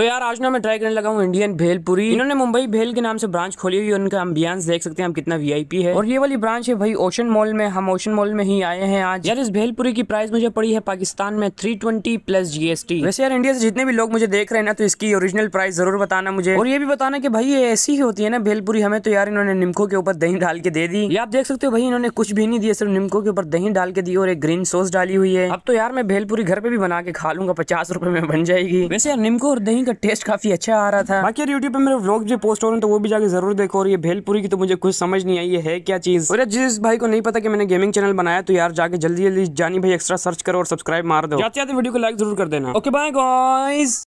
तो यार आज ना मैं ट्राई करने लगा हूँ इंडियन भेलपुरी इन्होंने मुंबई भेल के नाम से ब्रांच खोली हुई है उनका अम्बियांस देख सकते हैं हम कितना वीआईपी है और ये वाली ब्रांच है भाई ओशन मॉल में हम ओशन मॉल में ही आए हैं आज यार इस भेलपुरी की प्राइस मुझे पड़ी है पाकिस्तान में थ्री ट्वेंटी प्लस जीएसटी वैसे यार इंडिया से जितने भी लोग मुझे देख रहे हैं ना तो इसकी ओरिजिनल प्राइस जरूर बताना मुझे और ये भी बताना की भाई ये ऐसी ही होती है ना भेलपुरी हमें तो यार इन्होंने निमको के ऊपर दही डाल के दे दी ये आप देख सकते हो भाई इन्होंने कुछ भी नहीं दिया सिर्फ निमको के ऊपर दही डाल के दी और एक ग्रीन सॉस डाली हुई है अब तो यार मैं भेलपुरी घर पे भी बना के खा लूंगा पचास रुपए में बन जाएगी वैसे यार निमको और दही का टेस्ट काफ़ी अच्छा आ रहा था बाकी यार यूट्यूब पे मेरे व्लॉग जो पोस्ट हो रहे हैं तो वो भी जाकर जरूर देखो और ये भेलपुरी की तो मुझे कुछ समझ नहीं आई ये है क्या चीज़ और जिस भाई को नहीं पता कि मैंने गेमिंग चैनल बनाया तो यार जाके जल्दी जल्दी जानी भाई एक्स्ट्रा सर्च करो और सब्सक्राइब मार दो जाते वीडियो को लाइक जरूर कर देना ओके बाय